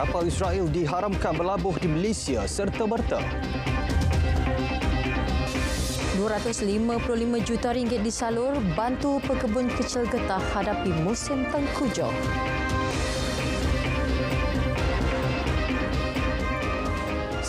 Kapal Israel diharamkan berlabuh di Malaysia serta Berta. 255 juta ringgit disalur bantu pekebun kecil getah hadapi musim tengkujuk.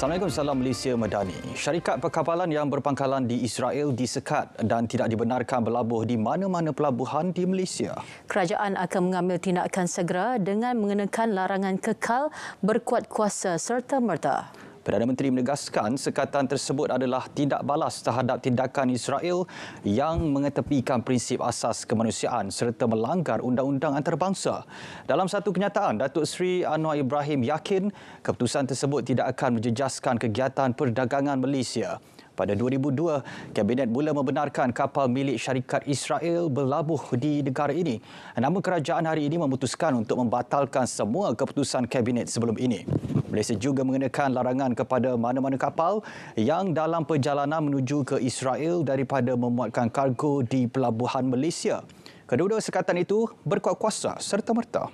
Assalamualaikum Salam Malaysia Madani. Syarikat perkapalan yang berpangkalan di Israel disekat dan tidak dibenarkan berlabuh di mana-mana pelabuhan di Malaysia. Kerajaan akan mengambil tindakan segera dengan mengenakan larangan kekal berkuat kuasa serta merta. Perdana Menteri menegaskan sekatan tersebut adalah tidak balas terhadap tindakan Israel yang mengetepikan prinsip asas kemanusiaan serta melanggar undang-undang antarabangsa. Dalam satu kenyataan, Datuk Seri Anwar Ibrahim yakin keputusan tersebut tidak akan menjejaskan kegiatan perdagangan Malaysia. Pada 2002, Kabinet mula membenarkan kapal milik syarikat Israel berlabuh di negara ini. Namun kerajaan hari ini memutuskan untuk membatalkan semua keputusan Kabinet sebelum ini. Malaysia juga mengenakan larangan kepada mana-mana kapal yang dalam perjalanan menuju ke Israel daripada memuatkan kargo di pelabuhan Malaysia. Kedua-dua sekatan itu berkuat kuasa serta-merta.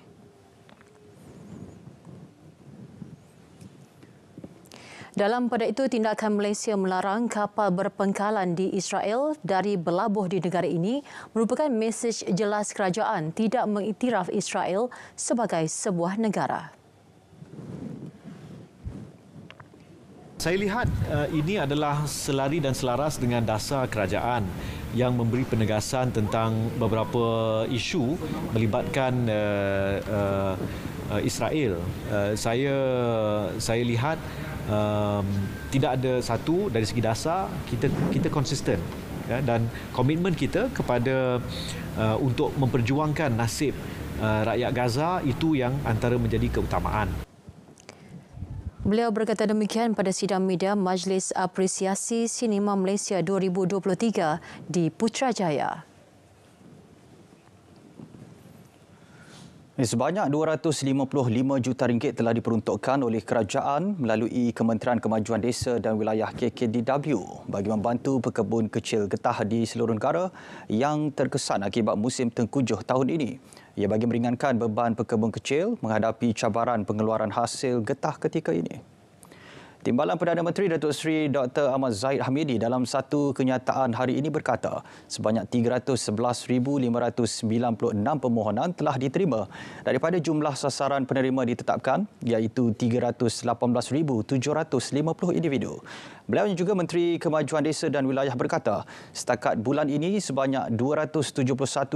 Dalam pada itu, tindakan Malaysia melarang kapal berpengkalan di Israel dari berlabuh di negara ini merupakan mesej jelas kerajaan tidak mengiktiraf Israel sebagai sebuah negara. Saya lihat uh, ini adalah selari dan selaras dengan dasar kerajaan yang memberi penegasan tentang beberapa isu melibatkan uh, uh, uh, Israel. Uh, saya saya lihat uh, tidak ada satu dari segi dasar kita kita konsisten ya, dan komitmen kita kepada uh, untuk memperjuangkan nasib uh, rakyat Gaza itu yang antara menjadi keutamaan. Beliau berkata demikian pada sidang media Majlis Apresiasi Sinema Malaysia 2023 di Putrajaya. Sebanyak 255 juta ringgit telah diperuntukkan oleh kerajaan melalui Kementerian Kemajuan Desa dan Wilayah KKDW bagi membantu pekebun kecil getah di seluruh negara yang terkesan akibat musim tengkujuh tahun ini. Ia bagi meringankan beban pekebun kecil menghadapi cabaran pengeluaran hasil getah ketika ini. Timbalan Perdana Menteri Datuk Seri Dr. Ahmad Zahid Hamidi dalam satu kenyataan hari ini berkata sebanyak 311,596 permohonan telah diterima daripada jumlah sasaran penerima ditetapkan iaitu 318,750 individu. Beliau juga Menteri Kemajuan Desa dan Wilayah berkata setakat bulan ini sebanyak 271,213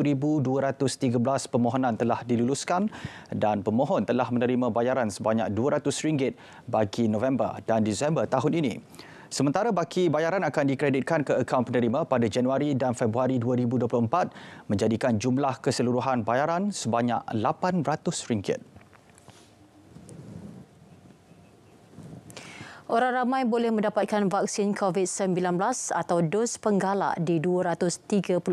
permohonan telah diluluskan dan pemohon telah menerima bayaran sebanyak RM200 bagi November dan bulan Disember tahun ini. Sementara baki bayaran akan dikreditkan ke akaun penerima pada Januari dan Februari 2024 menjadikan jumlah keseluruhan bayaran sebanyak RM800. Orang ramai boleh mendapatkan vaksin COVID-19 atau dos penggalak di 234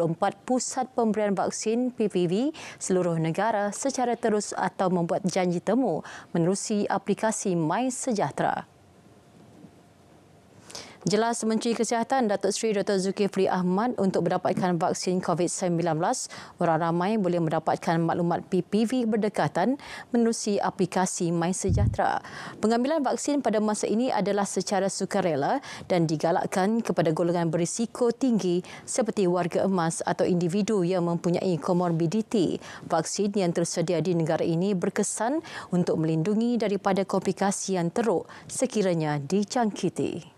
pusat pemberian vaksin PPV seluruh negara secara terus atau membuat janji temu menerusi aplikasi MySejahtera. Sejahtera. Jelas Menteri Kesihatan Datuk Seri Dr. Zulkifli Ahmad untuk mendapatkan vaksin COVID-19, orang ramai boleh mendapatkan maklumat PPV berdekatan menerusi aplikasi MySejahtera. Pengambilan vaksin pada masa ini adalah secara sukarela dan digalakkan kepada golongan berisiko tinggi seperti warga emas atau individu yang mempunyai komorbiditi. Vaksin yang tersedia di negara ini berkesan untuk melindungi daripada komplikasi yang teruk sekiranya dicangkiti.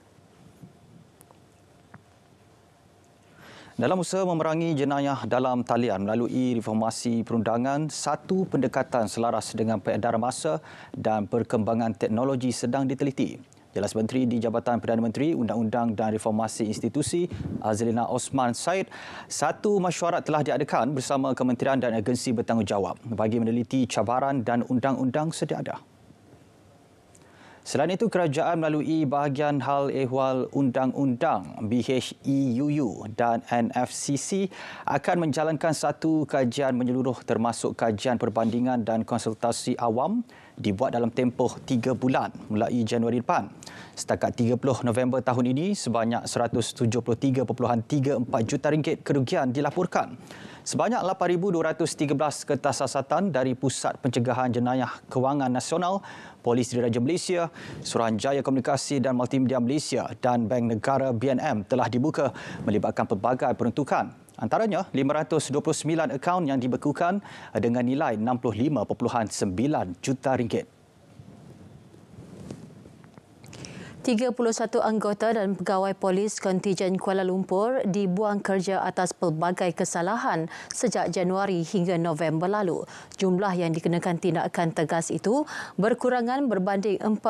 Dalam usaha memerangi jenayah dalam talian melalui reformasi perundangan, satu pendekatan selaras dengan peredaran masa dan perkembangan teknologi sedang diteliti. Jelas Menteri di Jabatan Perdana Menteri Undang-Undang dan Reformasi Institusi Azlina Osman Said, satu mesyuarat telah diadakan bersama kementerian dan agensi bertanggungjawab bagi meneliti cabaran dan undang-undang sedia ada. Selain itu, kerajaan melalui bahagian hal ehwal undang-undang BHEUU dan NFCC akan menjalankan satu kajian menyeluruh termasuk kajian perbandingan dan konsultasi awam dibuat dalam tempoh 3 bulan mulai Januari depan. Setakat 30 November tahun ini, sebanyak 173.34 juta ringgit kerugian dilaporkan. Sebanyak 8,213 kertas sasatan dari Pusat Pencegahan Jenayah Kewangan Nasional, Polis Diraja Malaysia, Suruhanjaya Komunikasi dan Multimedia Malaysia dan Bank Negara BNM telah dibuka melibatkan pelbagai peruntukan. Antaranya 529 akaun yang dibekukan eh, dengan nilai 65.9 juta ringgit. 31 anggota dan pegawai polis kontijen Kuala Lumpur dibuang kerja atas pelbagai kesalahan sejak Januari hingga November lalu. Jumlah yang dikenakan tindakan tegas itu berkurangan berbanding 41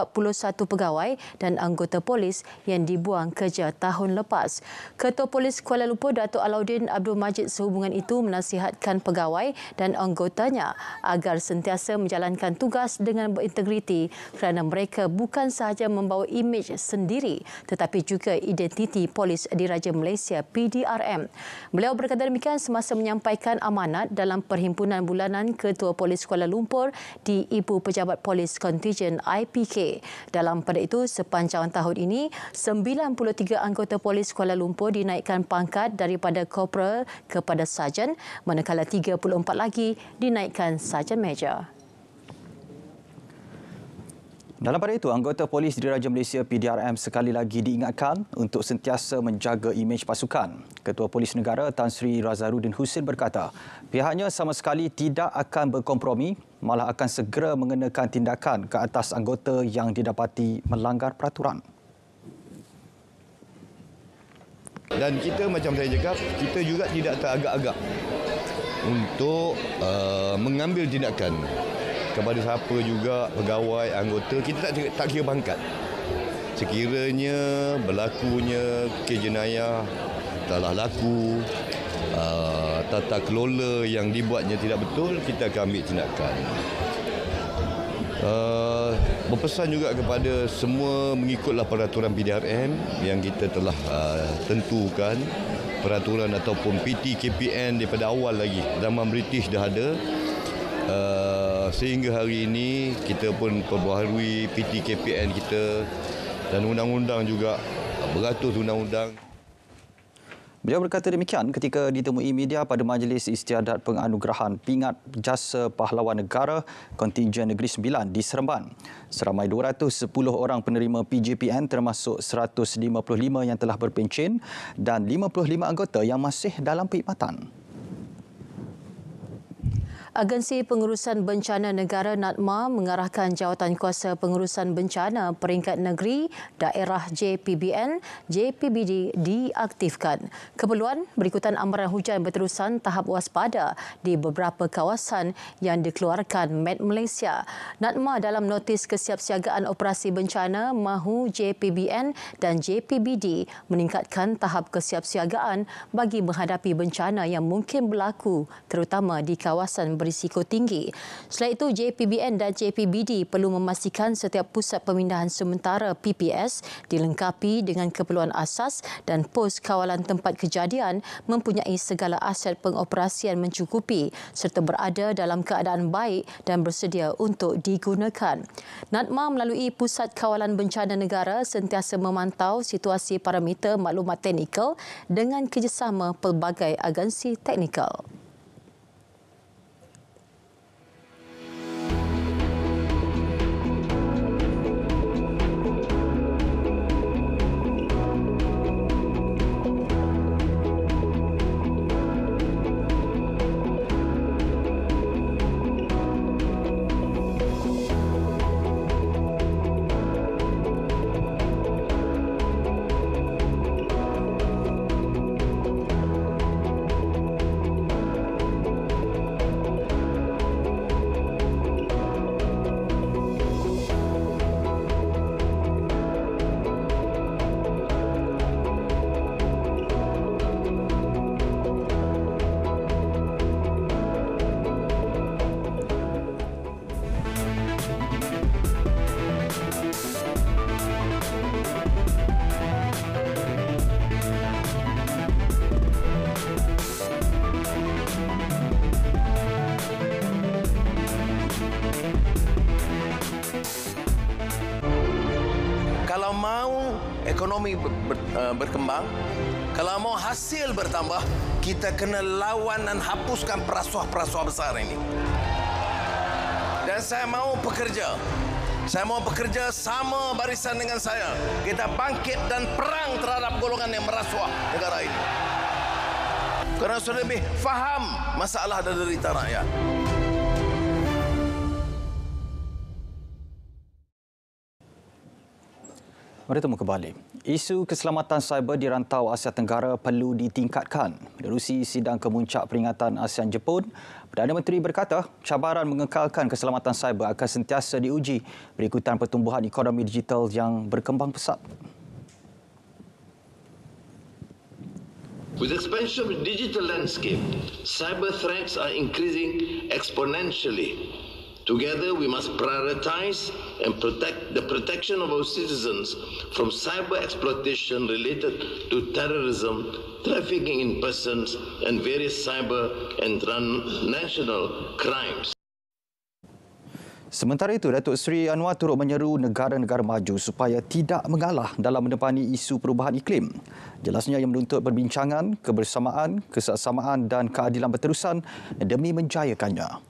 pegawai dan anggota polis yang dibuang kerja tahun lepas. Ketua Polis Kuala Lumpur Datuk Alauddin Abdul Majid sehubungan itu menasihatkan pegawai dan anggotanya agar sentiasa menjalankan tugas dengan berintegriti kerana mereka bukan sahaja membawa imej sahaja sendiri tetapi juga identiti polis diraja Malaysia PDRM. Beliau berkata demikian semasa menyampaikan amanat dalam perhimpunan bulanan Ketua Polis Kuala Lumpur di Ibu Pejabat Polis Contingent IPK. Dalam pada itu sepanjang tahun ini 93 anggota polis Kuala Lumpur dinaikkan pangkat daripada korporal kepada sarjan manakala 34 lagi dinaikkan sarjan major. Dalam pada itu, anggota polis di Diraja Malaysia PDRM sekali lagi diingatkan untuk sentiasa menjaga imej pasukan. Ketua Polis Negara Tan Sri Razarudin Hussein berkata, pihaknya sama sekali tidak akan berkompromi, malah akan segera mengenakan tindakan ke atas anggota yang didapati melanggar peraturan. Dan kita macam saya cakap, kita juga tidak teragak-agak untuk uh, mengambil tindakan kepada siapa juga pegawai anggota kita tak tak kira pangkat sekiranya berlakunya kejenayah telah laku uh, tata kelola yang dibuatnya tidak betul kita akan ambil tindakan uh, berpesan juga kepada semua mengikutlah peraturan PDRM yang kita telah uh, tentukan peraturan ataupun PT KPN daripada awal lagi zaman British dah ada uh, sehingga hari ini kita pun perbaharui PTKPN kita dan undang-undang juga beratus undang-undang. Beliau berkata demikian ketika ditemui media pada majlis istiadat penganugerahan pingat jasa pahlawan negara kontingen negeri Sembilan di Seremban. Seramai 210 orang penerima PJPN termasuk 155 yang telah berpencin dan 55 anggota yang masih dalam perkhidmatan. Agensi Pengurusan Bencana Negara NADMA mengarahkan jawatan kuasa pengurusan bencana peringkat negeri daerah JPBN JPBD diaktifkan. Keperluan berikutan amaran hujan berterusan tahap waspada di beberapa kawasan yang dikeluarkan Met Malaysia. NADMA dalam notis kesiapsiagaan operasi bencana mahu JPBN dan JPBD meningkatkan tahap kesiapsiagaan bagi menghadapi bencana yang mungkin berlaku terutama di kawasan berisiko tinggi. Selain itu, JPBN dan JPBD perlu memastikan setiap pusat pemindahan sementara PPS dilengkapi dengan keperluan asas dan pos kawalan tempat kejadian mempunyai segala aset pengoperasian mencukupi serta berada dalam keadaan baik dan bersedia untuk digunakan. NADMA melalui Pusat Kawalan Bencana Negara sentiasa memantau situasi parameter maklumat teknikal dengan kerjasama pelbagai agensi teknikal. mau ekonomi ber, ber, eh, berkembang, kalau mau hasil bertambah, kita kena lawan dan hapuskan perasuah-perasuah besar ini. Dan saya mau pekerja. Saya mau pekerja sama barisan dengan saya. Kita bangkit dan perang terhadap golongan yang merasuah negara ini. Kerana sudah lebih faham masalah dan derita rakyat. bertemu kembali. Isu keselamatan cyber di rantau Asia Tenggara perlu ditingkatkan. Menerusi sidang kemuncak peringatan ASEAN Jepun, Perdana Menteri berkata cabaran mengekalkan keselamatan cyber akan sentiasa diuji berikutan pertumbuhan ekonomi digital yang berkembang pesat. With expansion of digital landscape, cyber threats are increasing exponentially Together, we must prioritize and protect the protection of our citizens from cyber exploitation related to terrorism, trafficking in persons, and various cyber and transnational crimes. Sementara itu, Datuk Seri Anwar turut menyeru negara-negara maju supaya tidak mengalah dalam menepani isu perubahan iklim. Jelasnya yang menuntut perbincangan, kebersamaan, kesaksamaan dan keadilan berterusan demi menjayakannya.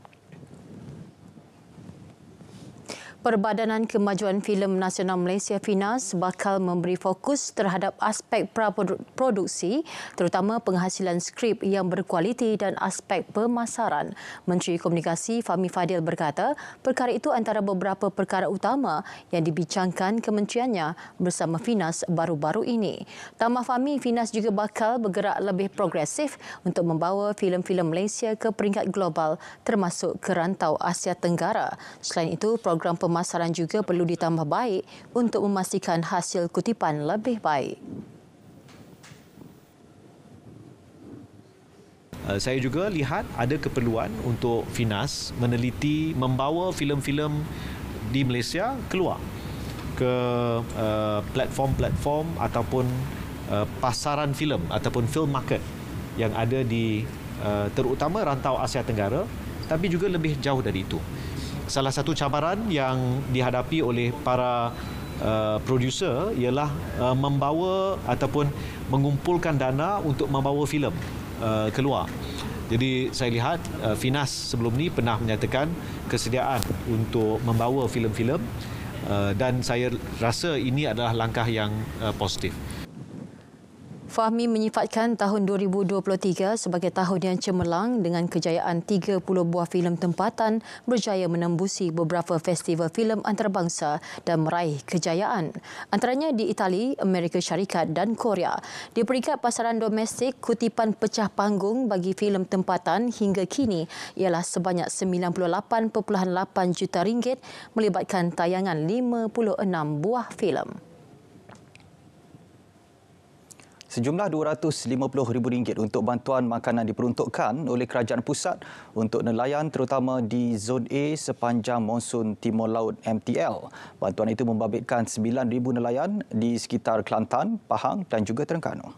Perbadanan Kemajuan Filem Nasional Malaysia FINAS bakal memberi fokus terhadap aspek praproduksi terutama penghasilan skrip yang berkualiti dan aspek pemasaran. Menteri Komunikasi Fahmi Fadil berkata, perkara itu antara beberapa perkara utama yang dibincangkan kementeriannya bersama FINAS baru-baru ini. Tambah Fahmi, FINAS juga bakal bergerak lebih progresif untuk membawa filem-filem Malaysia ke peringkat global termasuk ke rantau Asia Tenggara. Selain itu, program pem- pemasaran juga perlu ditambah baik untuk memastikan hasil kutipan lebih baik. Eh, saya juga lihat ada keperluan untuk Finas meneliti membawa filem-filem di Malaysia keluar ke eh, platform-platform ataupun eh, pasaran filem ataupun film market yang ada di terutama rantau Asia Tenggara tapi juga lebih jauh dari itu salah satu cabaran yang dihadapi oleh para uh, producer ialah uh, membawa ataupun mengumpulkan dana untuk membawa filem uh, keluar. Jadi saya lihat uh, Finas sebelum ni pernah menyatakan kesediaan untuk membawa filem-filem uh, dan saya rasa ini adalah langkah yang uh, positif. Fahmi menyifatkan tahun 2023 sebagai tahun yang cemerlang dengan kejayaan 30 buah filem tempatan berjaya menembusi beberapa festival filem antarabangsa dan meraih kejayaan. Antaranya di Itali, Amerika Syarikat dan Korea. Di peringkat pasaran domestik, kutipan pecah panggung bagi filem tempatan hingga kini ialah sebanyak 98.8 juta ringgit melibatkan tayangan 56 buah filem. Sejumlah RM250,000 untuk bantuan makanan diperuntukkan oleh kerajaan pusat untuk nelayan terutama di Zon A sepanjang monsun Timur Laut MTL. Bantuan itu membabitkan 9,000 nelayan di sekitar Kelantan, Pahang dan juga Terengganu.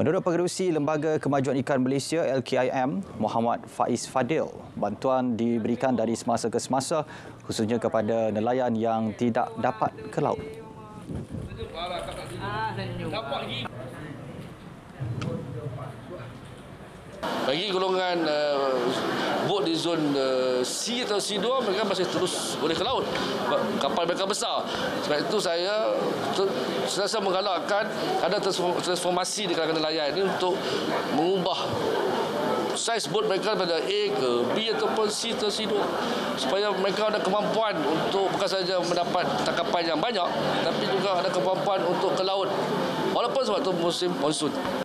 Menurut Pengerusi Lembaga Kemajuan Ikan Malaysia LKIM, Muhammad Faiz Fadil, bantuan diberikan dari semasa ke semasa khususnya kepada nelayan yang tidak dapat ke laut. Ah, senyum. Dapat lagi. Bagi golongan uh, eh, bot di zon uh, C atau C2 mereka masih terus boleh ke laut. Kapal mereka besar. Sebab itu saya selesa menggalakkan ada transformasi di kalangan nelayan ini untuk mengubah size boat mereka daripada A ke B ataupun C atau C2 supaya mereka ada kemampuan untuk bukan saja mendapat tangkapan yang banyak tapi juga ada kemampuan untuk ke laut walaupun sewaktu musim monsoon.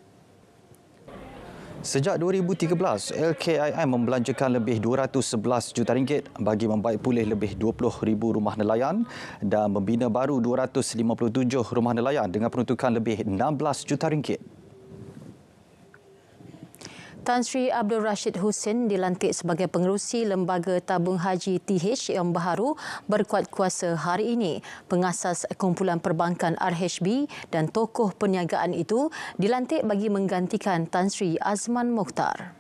Sejak 2013, LKIM membelanjakan lebih 211 juta ringgit bagi membaik pulih lebih 20,000 rumah nelayan dan membina baru 257 rumah nelayan dengan peruntukan lebih 16 juta ringgit. Tan Sri Abdul Rashid Hussein dilantik sebagai pengerusi Lembaga Tabung Haji TH yang baru berkuat kuasa hari ini. Pengasas kumpulan perbankan RHB dan tokoh perniagaan itu dilantik bagi menggantikan Tan Sri Azman Mukhtar.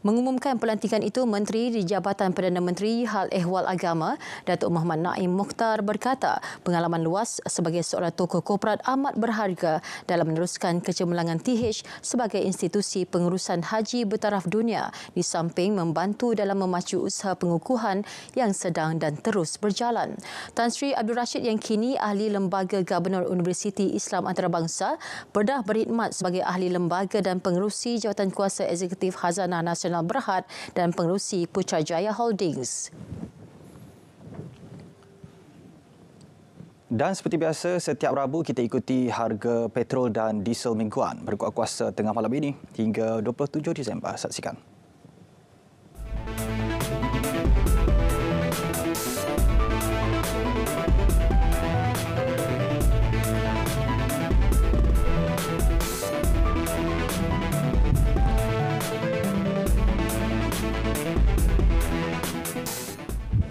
Mengumumkan pelantikan itu, Menteri di Jabatan Perdana Menteri Hal Ehwal Agama, Datuk Muhammad Naim Mukhtar berkata, pengalaman luas sebagai seorang tokoh korporat amat berharga dalam meneruskan kecemerlangan TH sebagai institusi pengurusan haji bertaraf dunia di samping membantu dalam memacu usaha pengukuhan yang sedang dan terus berjalan. Tan Sri Abdul Rashid yang kini Ahli Lembaga Gubernur Universiti Islam Antarabangsa berdah berkhidmat sebagai Ahli Lembaga dan Pengerusi Jawatan Kuasa Eksekutif Hazanah Nasional Nasional Berhad dan pengurusi Putrajaya Holdings. Dan seperti biasa, setiap Rabu kita ikuti harga petrol dan diesel mingguan berkuat kuasa tengah malam ini hingga 27 Disember. Saksikan.